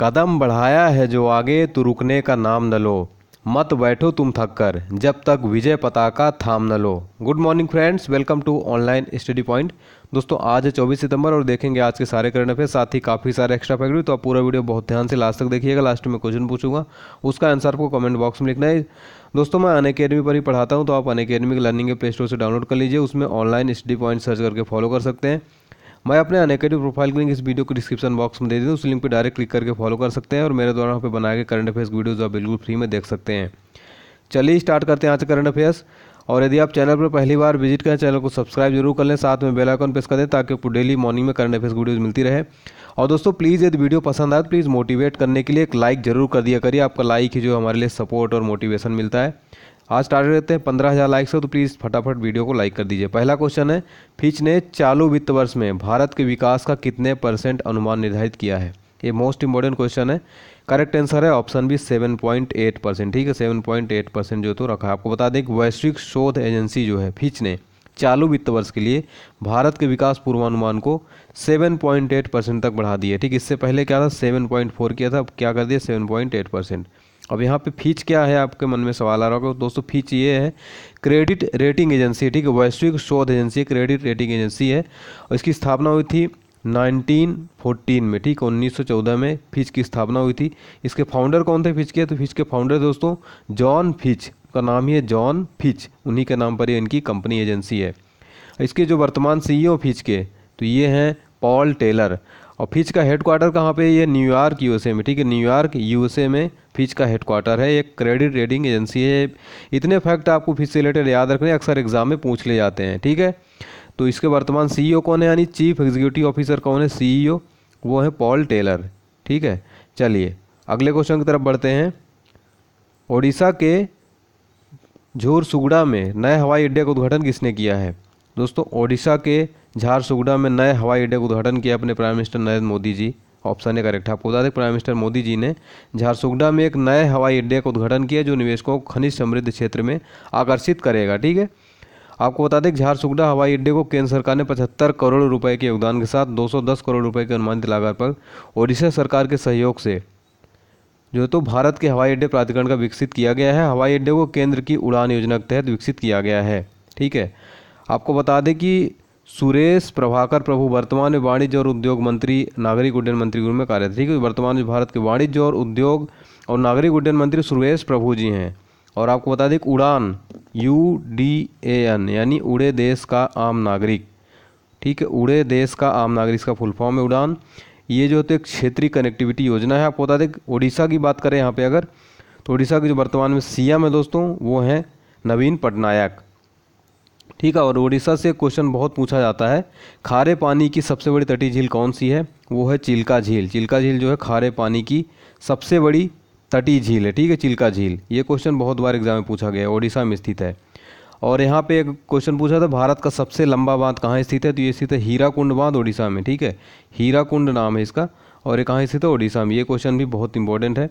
कदम बढ़ाया है जो आगे तो रुकने का नाम न लो मत बैठो तुम थक कर जब तक विजय पताका थाम न लो good morning friends welcome to online study point दोस्तों आज है चौबीस सितंबर और देखेंगे आज के सारे करंट अफेयर साथ ही काफ़ी सारे एक्स्ट्रा फैक्ट्री तो आप पूरा वीडियो बहुत ध्यान से लास्ट तक देखिएगा लास्ट में क्वेश्चन पूछूंगा उसका आंसर आपको कमेंट बॉक्स में लिखना है दोस्तों मैं अन अकेडमी पर ही पढ़ाता हूँ तो आप अन अकेडमी लर्निंग के प्ले स्टोर से डाउनलोड कर लीजिए उसमें ऑनलाइन स्टडी पॉइंट सर्च करके फॉलो कर सकते हैं मैं अपने अनकेटिव प्रोफाइल लिंक इस वीडियो को डिस्क्रिप्शन बॉक्स में दे देता हूँ उस लिंक पर डायरेक्ट क्लिक करके फॉलो कर सकते हैं और मेरे द्वारा वहाँ पर बनाए गए करंट अफेयर्स वीडियोज़ आप बिल्कुल फ्री में देख सकते हैं चलिए स्टार्ट करते हैं आज करंट अफेयर्स और यदि आप चैनल पर पहली बार विजिट करें चैनल को सब्सक्राइब जरूर कर लें साथ में बेल आइकन प्रेस कर दें ताकि आपको डेली मॉर्निंग में करंट अफेयर्स वीडियोज़ मिलती रहे और दोस्तों प्लीज़ यदि वीडियो पसंद आए तो प्लीज़ मोटिवेट करने के लिए एक लाइक ज़रूर कर दिया करिए आपका लाइक ही जो हमारे लिए सपोर्ट और मोटिवेशन मिलता है आज टारगेट रहते हैं पंद्रह हज़ार लाइक्स हो तो प्लीज़ फटाफट वीडियो को लाइक कर दीजिए पहला क्वेश्चन है फिच ने चालू वित्त वर्ष में भारत के विकास का कितने परसेंट अनुमान निर्धारित किया है ये मोस्ट इंपॉर्टेंट क्वेश्चन है करेक्ट आंसर है ऑप्शन बी एट परसेंट ठीक है सेवन पॉइंट एट परसेंट जो तो रखा है आपको बता दें कि वैश्विक शोध एजेंसी जो है फिच ने चालू वित्त वर्ष के लिए भारत के विकास पूर्वानुमान को 7.8 परसेंट तक बढ़ा दिया ठीक इससे पहले क्या था 7.4 किया था अब क्या कर दिया 7.8 परसेंट अब यहाँ पे फीच क्या है आपके मन में सवाल आ रहा होगा दोस्तों फीच ये है क्रेडिट रेटिंग एजेंसी ठीक है वैश्विक शोध एजेंसी क्रेडिट रेटिंग एजेंसी है और इसकी स्थापना हुई थी 1914 में ठीक 1914 में फिच की स्थापना हुई थी इसके फाउंडर कौन थे फिच के तो फिच के फाउंडर दोस्तों जॉन फिच का नाम ही है जॉन फिच उन्हीं के नाम पर ही इनकी कंपनी एजेंसी है इसके जो वर्तमान सीईओ फिच के तो ये हैं पॉल टेलर और फिच का हेड क्वार्टर कहाँ पे ये न्यूयॉर्क यूएसए में ठीक है न्यूयॉर्क यूएसए में फिच का हेड क्वार्टर है एक क्रेडिट रेटिंग एजेंसी है इतने फैक्ट आपको फिच से रिलेटेड याद रखने अक्सर एग्जाम में पूछ ले जाते हैं ठीक है तो इसके वर्तमान सीईओ e कौन है यानी चीफ एग्जीक्यूटिव ऑफिसर कौन है सीईओ e वो है पॉल टेलर ठीक है चलिए अगले क्वेश्चन की तरफ बढ़ते हैं ओडिशा के झोरसुगड़ा में नए हवाई अड्डे का उद्घाटन किसने किया है दोस्तों ओडिशा के झारसुगुड़ा में नए हवाई अड्डे का उद्घाटन किया अपने prime minister Narendra Modi ji option A correct है आपको बता दें प्राइम मिनिस्टर मोदी जी ने झारसुगुड़ा में एक नए हवाई अड्डे का उद्घाटन किया जो निवेशकों को खनिज समृद्ध क्षेत्र में आकर्षित करेगा ठीक है आपको बता दें झारसुगड़ा हवाई अड्डे को केंद्र सरकार ने पचहत्तर करोड़ रुपए के योगदान के साथ 210 करोड़ रुपए के अनुमानित लागत पर ओडिशा सरकार के सहयोग से जो तो भारत के हवाई अड्डे प्राधिकरण का विकसित किया गया है हवाई अड्डे को केंद्र की उड़ान योजना के तहत विकसित किया गया है ठीक है आपको बता दें कि सुरेश प्रभाकर प्रभु वर्तमान में वाणिज्य और उद्योग मंत्री नागरिक उड्डयन मंत्री गृह में कार्यरत ठीक है वर्तमान में भारत के वाणिज्य और उद्योग और नागरिक उड्डयन मंत्री सुरेश प्रभु जी हैं और आपको बता दें कि उड़ान यू डी ए एन यानी उड़े देश का आम नागरिक ठीक है उड़े देश का आम नागरिक इसका फुल फॉर्म है उड़ान ये जो होते तो क्षेत्रीय कनेक्टिविटी योजना है आपको बता दें उड़ीसा की बात करें यहाँ पर अगर तो उड़ीसा के जो वर्तमान में सीएम है दोस्तों वो हैं नवीन पटनायक ठीक है और उड़ीसा से क्वेश्चन बहुत पूछा जाता है खारे पानी की सबसे बड़ी तटीय झील कौन सी है वो है चिल्का झील चिल्का झील जो है खारे पानी की सबसे बड़ी तटीय झील है ठीक है चिल्का झील ये क्वेश्चन बहुत बार एग्जाम में पूछा गया है ओडिशा में स्थित है और यहाँ पे एक क्वेश्चन पूछा था भारत का सबसे लंबा बांध कहाँ स्थित है तो ये स्थित है हीरा कुंड बांध ओडिशा में ठीक है हीरा कुंड नाम है इसका और ये कहाँ स्थित है ओडिशा में ये क्वेश्चन भी बहुत इंपॉर्टेंट है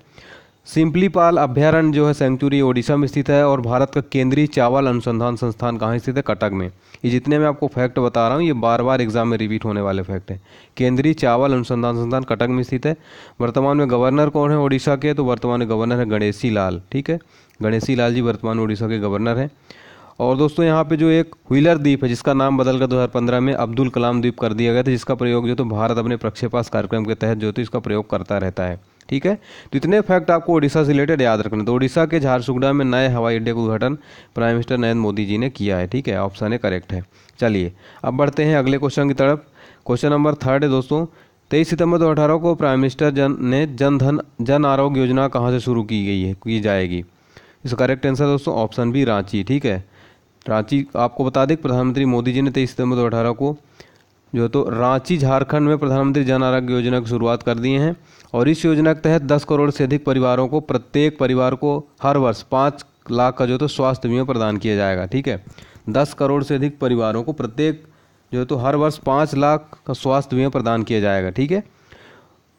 सिंपलीपाल अभ्यारण्य जो है सेंचुरी ओडिशा में स्थित है और भारत का केंद्रीय चावल अनुसंधान संस्थान कहाँ स्थित है कटक में ये जितने मैं आपको फैक्ट बता रहा हूँ ये बार बार एग्जाम में रिपीट होने वाले फैक्ट हैं केंद्रीय चावल अनुसंधान संस्थान कटक में स्थित है वर्तमान में गवर्नर कौन है ओडिशा के तो वर्तमान में गवर्नर है गणेशी लाल ठीक है गणेशी लाल जी वर्तमान ओडिशा के गवर्नर हैं और दोस्तों यहाँ पे जो एक व्हीलर द्वीप है जिसका नाम बदलकर 2015 में अब्दुल कलाम द्वीप कर दिया गया था जिसका प्रयोग जो तो भारत अपने प्रक्षेपास कार्यक्रम के तहत जो तो इसका प्रयोग करता रहता है ठीक है तो इतने फैक्ट आपको उड़ीसा से रिलेटेड याद रखना तो उड़ीसा के झारसुगड़ा में नए हवाई अड्डे का उद्घाटन प्राइम मिनिस्टर नरेंद्र मोदी जी ने किया है ठीक है ऑप्शन ए करेक्ट है चलिए अब बढ़ते हैं अगले क्वेश्चन की तरफ क्वेश्चन नंबर थर्ड है दोस्तों तेईस सितंबर दो अठारह को प्राइम मिनिस्टर जन ने जन धन जन आरोग्य योजना कहाँ से शुरू की गई है की जाएगी इसका करेक्ट आंसर दोस्तों ऑप्शन बी रांची ठीक है रांची आपको बता दें प्रधानमंत्री मोदी जी ने तेईस सितंबर दो अठारह को जो तो रांची झारखंड में प्रधानमंत्री जन आरोग्य योजना की शुरुआत कर दिए हैं और इस योजना के तहत 10 करोड़ से अधिक परिवारों को प्रत्येक परिवार को हर वर्ष पाँच लाख का जो तो स्वास्थ्य बीमा प्रदान किया जाएगा ठीक है दस करोड़ से अधिक परिवारों को प्रत्येक जो तो हर वर्ष पाँच लाख का स्वास्थ्य बीमा प्रदान किया जाएगा ठीक है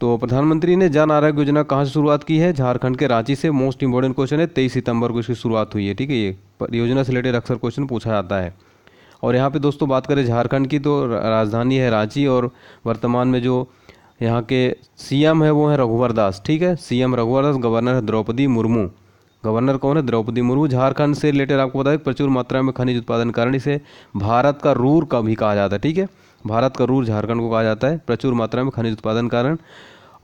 तो प्रधानमंत्री ने जन आरोग्य योजना कहाँ से शुरुआत की है झारखंड के रांची से मोस्ट इंपॉर्टेंट क्वेश्चन है तेईस सितंबर को इसकी शुरुआत हुई है ठीक है ये योजना से रिलेटेड अक्सर क्वेश्चन पूछा जाता है और यहाँ पे दोस्तों बात करें झारखंड की तो राजधानी है रांची और वर्तमान में जो यहाँ के सीएम है वो है रघुवर दास ठीक है सीएम रघुवर दास गवर्नर है द्रौपदी मुर्मू गवर्नर कौन है द्रौपदी मुर्मू झारखंड से रिलेटेड आपको बता दें प्रचुर मात्रा में खनिज उत्पादन कारण इसे भारत का रूर का भी कहा जाता है ठीक है भारत का रूर झारखंड को कहा जाता है प्रचुर मात्रा में खनिज उत्पादन कारण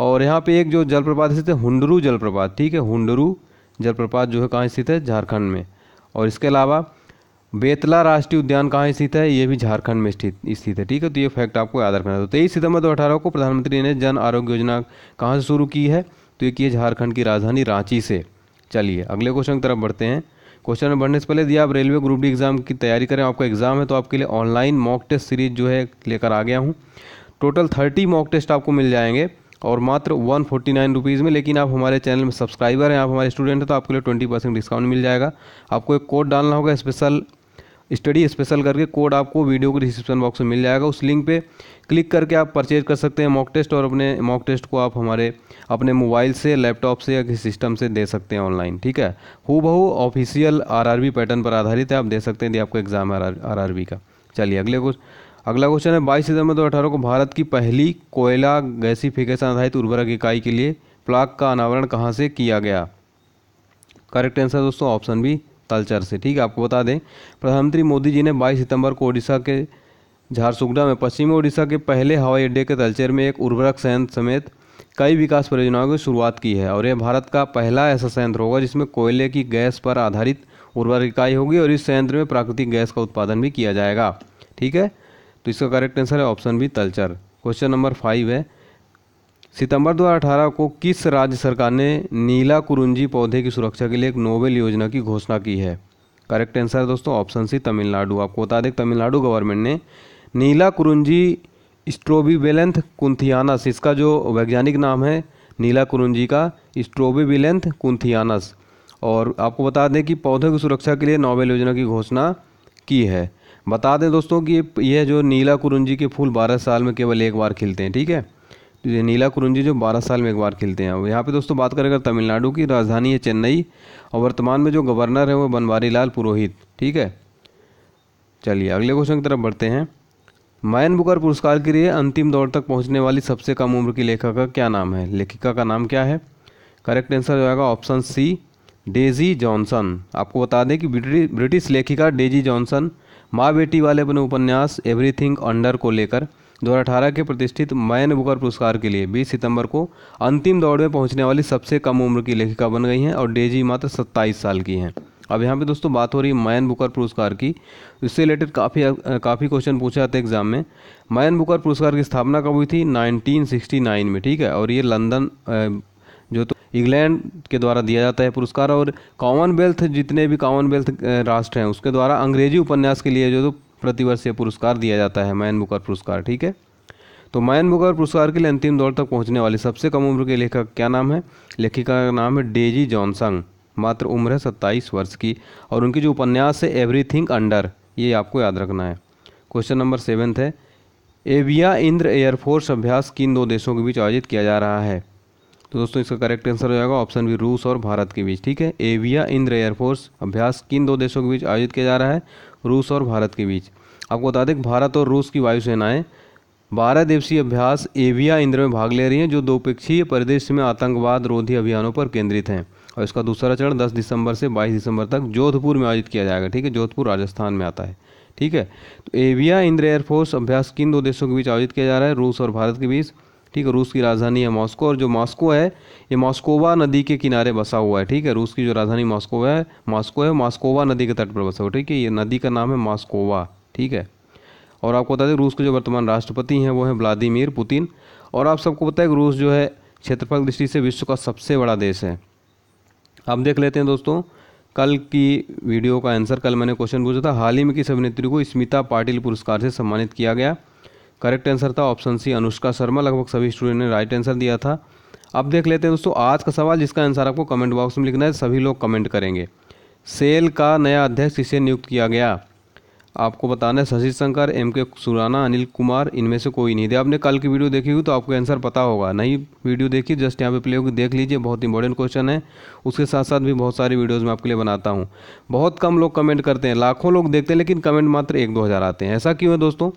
और यहाँ पे एक जो जलप्रपात स्थित है हुंडरू जलप्रपात ठीक है हुंडरू जलप्रपात जो है कहाँ स्थित है झारखंड में और इसके अलावा बेतला राष्ट्रीय उद्यान कहाँ स्थित है ये भी झारखंड में स्थित स्थित है ठीक है तो ये फैक्ट आपको याद रखना है तो तेईस सितंबर दो अठारह को प्रधानमंत्री ने जन आरोग्य योजना कहाँ से शुरू की है तो ये की है झारखंड की राजधानी रांची से चलिए अगले क्वेश्चन की तरफ बढ़ते हैं क्वेश्चन में बढ़ने से पहले यदि आप रेलवे ग्रुप डी एग्ज़ाम की तैयारी करें आपका एग्ज़ाम है तो आपके लिए ऑनलाइन मॉक टेस्ट सीरीज जो है लेकर आ गया हूँ टोटल थर्टी मॉक टेस्ट आपको मिल जाएंगे और मात्र वन फोर्टी नाइन रुपीज़ में लेकिन आप हमारे चैनल में सब्सक्राइबर हैं आप हमारे स्टूडेंट हैं तो आपके लिए ट्वेंटी परसेंट डिस्काउंट मिल जाएगा आपको एक कोड डालना होगा स्पेशल स्टडी स्पेशल करके कोड आपको वीडियो के डिस्क्रिप्शन बॉक्स में मिल जाएगा उस लिंक पे क्लिक करके आप परचेज कर सकते हैं मॉक टेस्ट और अपने मॉक टेस्ट को आप हमारे अपने मोबाइल से लैपटॉप से या किसी सिस्टम से दे सकते हैं ऑनलाइन ठीक है हु बहू ऑफिशियल आर पैटर्न पर आधारित है आप दे सकते हैं यदि आपका एग्जाम है आर का चलिए अगले कुछ अगला क्वेश्चन है बाईस सितंबर दो अठारह को भारत की पहली कोयला गैसीफिकेशन आधारित उर्वरक इकाई के लिए प्लाक का अनावरण कहाँ से किया गया करेक्ट आंसर दोस्तों ऑप्शन बी तलचर से ठीक है आपको बता दें प्रधानमंत्री मोदी जी ने 22 सितंबर को ओडिशा के झारसुगड़ा में पश्चिमी ओडिशा के पहले हवाई अड्डे के तलचेर में एक उर्वरक संयंत्र समेत कई विकास परियोजनाओं की शुरुआत की है और यह भारत का पहला ऐसा संयंत्र होगा जिसमें कोयले की गैस पर आधारित उर्वरक इकाई होगी और इस संयंत्र में प्राकृतिक गैस का उत्पादन भी किया जाएगा ठीक है तो इसका करेक्ट आंसर है option B Talcher question number five है सितंबर 2018 को किस राज्य सरकार ने नीला कुरुंजी पौधे की सुरक्षा के लिए एक नोबेल योजना की घोषणा की है करेक्ट आंसर है दोस्तों ऑप्शन सी तमिलनाडु आपको बता दें तमिलनाडु गवर्नमेंट ने नीला कुरुंजी स्ट्रोबीबेलेंथ कुंथियानस इसका जो वैज्ञानिक नाम है नीला कुरुंजी का स्ट्रोबीबेलेंथ कुंथियानस और आपको बता दें कि पौधे की सुरक्षा के लिए नोबेल योजना की घोषणा की है बता दें दोस्तों कि यह जो नीला कुरुंजी के फूल बारह साल में केवल एक बार खिलते हैं ठीक है नीला कुरुंजी जो 12 साल में एक बार खेलते हैं अब यहाँ पे दोस्तों बात करें अगर तमिलनाडु की राजधानी है चेन्नई और वर्तमान में जो गवर्नर है वो बनवारी लाल पुरोहित ठीक है चलिए अगले क्वेश्चन की तरफ बढ़ते हैं मायन बुकर पुरस्कार के लिए अंतिम दौर तक पहुँचने वाली सबसे कम उम्र की लेखक का क्या नाम है लेखिका का नाम क्या है करेक्ट आंसर हो जाएगा ऑप्शन सी डेजी जॉनसन आपको बता दें कि ब्रिटिश लेखिका डेजी जॉनसन माँ बेटी वाले अपने उपन्यास एवरीथिंग अंडर को लेकर 2018 के प्रतिष्ठित मैन बुकर पुरस्कार के लिए 20 सितंबर को अंतिम दौड़ में पहुंचने वाली सबसे कम उम्र की लेखिका बन गई हैं और डेजी मात्र 27 साल की हैं अब यहाँ पे दोस्तों बात हो रही है मायन बुकर पुरस्कार की इससे रिलेटेड काफ़ी काफ़ी क्वेश्चन पूछे जाते एग्जाम में मायन बुकर पुरस्कार की स्थापना कब हुई थी 1969 में ठीक है और ये लंदन जो तो इंग्लैंड के द्वारा दिया जाता है पुरस्कार और कॉमनवेल्थ जितने भी कॉमनवेल्थ राष्ट्र हैं उसके द्वारा अंग्रेजी उपन्यास के लिए जो तो प्रतिवर्ष यह पुरस्कार दिया जाता है मैन बुकर पुरस्कार ठीक है तो मैन बुकर पुरस्कार के लिए अंतिम दौर तक पहुंचने वाले सबसे कम उम्र के लेखक क्या नाम है लेखिका का नाम है डेजी जॉनसन मात्र उम्र है सत्ताईस वर्ष की और उनकी जो उपन्यास है एवरीथिंग अंडर ये आपको याद रखना है क्वेश्चन नंबर सेवेंथ है एविया इंद्र एयरफोर्स अभ्यास किन दो देशों के बीच आयोजित किया जा रहा है तो दोस्तों इसका करेक्ट आंसर हो जाएगा ऑप्शन बी रूस और भारत के बीच ठीक है एविया इंद्र एयरफोर्स अभ्यास किन दो देशों के बीच आयोजित किया जा रहा है रूस और भारत के बीच आपको बता दें कि भारत और रूस की वायुसेनाएं बारह दिवसीय अभ्यास एविया इंद्र में भाग ले रही हैं जो द्विपक्षीय परिदृश्य में आतंकवाद रोधी अभियानों पर केंद्रित हैं और इसका दूसरा चरण 10 दिसंबर से 22 दिसंबर तक जोधपुर में आयोजित किया जाएगा ठीक है जोधपुर राजस्थान में आता है ठीक है तो एविया इंद्र एयरफोर्स अभ्यास किन दो देशों के बीच आयोजित किया जा रहा है रूस और भारत के बीच ठीक है रूस की राजधानी है मॉस्को और जो मॉस्को है ये मॉस्कोवा नदी के किनारे बसा हुआ है ठीक है रूस की जो राजधानी मॉस्को है मॉस्को है मॉस्कोवा नदी के तट पर बसा हुआ ठीक है ये नदी का नाम है मॉस्कोवा ठीक है और आपको बता दें रूस के जो वर्तमान राष्ट्रपति हैं वो हैं व्लादिमिर पुतिन और आप सबको पता है कि रूस जो है क्षेत्रफल दृष्टि से विश्व का सबसे बड़ा देश है आप देख लेते हैं दोस्तों कल की वीडियो का आंसर कल मैंने क्वेश्चन पूछा था हाल ही में किस अभिनेत्री को स्मिता पाटिल पुरस्कार से सम्मानित किया गया करेक्ट आंसर था ऑप्शन सी अनुष्का शर्मा लगभग सभी स्टूडेंट ने राइट आंसर दिया था अब देख लेते हैं दोस्तों आज का सवाल जिसका आंसर आपको कमेंट बॉक्स में लिखना है सभी लोग कमेंट करेंगे सेल का नया अध्यक्ष किसे नियुक्त किया गया आपको बताना है शशि शंकर एम के सुराना अनिल कुमार इनमें से कोई नहीं थे आपने कल की वीडियो देखी हुई तो आपको आंसर पता होगा नहीं वीडियो देखी जस्ट यहाँ पे प्ले होगी देख लीजिए बहुत इंपॉर्टेंट क्वेश्चन है उसके साथ साथ भी बहुत सारी वीडियोस मैं आपके लिए बनाता हूँ बहुत कम लोग कमेंट करते हैं लाखों लोग देखते हैं लेकिन कमेंट मात्र एक दो हज़ार आते हैं ऐसा क्यों है दोस्तों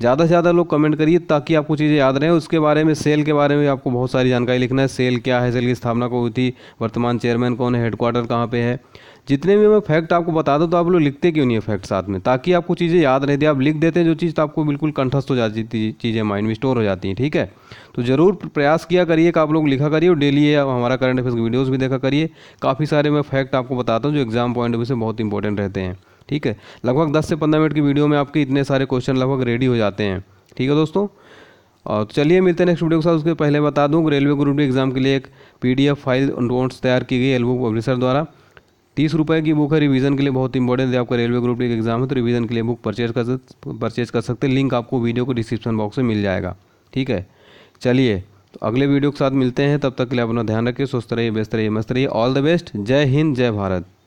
ज़्यादा से ज़्यादा लोग कमेंट करिए ताकि आपको चीज़ें याद रहें उसके बारे में सेल के बारे में भी आपको बहुत सारी जानकारी लिखना है सेल क्या है सेल की स्थापना कौन हुई थी वर्तमान चेयरमैन कौन है हेडक्वार्टर कहाँ पे है जितने भी मैं फैक्ट आपको बता दूँ तो आप लोग लिखते क्यों नहीं है फैक्ट साथ में ताकि आपको चीज़ें याद रहती है आप लिख देते हैं जो चीज़ तो आपको बिल्कुल कंठस्थ हो जाती चीज़ें माइंड में स्टोर हो जाती हैं ठीक है तो ज़रूर प्रयास किया करिए कि आप लोग लिखा करिए और डेली हमारा करंट अफेयर्स की वीडियोज़ भी देखा करिए काफ़ी सारे मैं फैक्ट आपको बताता हूँ जो एग्ज़ाम पॉइंट ऑफ व्यू से बहुत इंपॉर्टेंट रहते हैं ठीक है लगभग दस से पंद्रह मिनट की वीडियो में आपके इतने सारे क्वेश्चन लगभग रेडी हो जाते हैं ठीक है दोस्तों और तो चलिए मिलते हैं नेक्स्ट वीडियो के साथ उसके पहले बता दूँ रेलवे ग्रुप डी एग्ज़ाम के लिए एक पीडीएफ फाइल नोट्स तैयार की गई एलबुक पब्लिशर द्वारा तीस रुपये की बुक है रिवीजन के लिए बहुत इंपॉर्टेंट है आपका रेलवे ग्रुप डी एग्ज़ाम है तो रिवीजन के लिए बुक परचेज कर परचेज कर सकते हैं लिंक आपको वीडियो को डिस्क्रिप्शन बॉक्स में मिल जाएगा ठीक है चलिए तो अगले वीडियो के साथ मिलते हैं तब तक के लिए अपना ध्यान रखिए स्वस्थ रहिए व्यस्त रहिए मस्त रहिए ऑल द बेस्ट जय हिंद जय भारत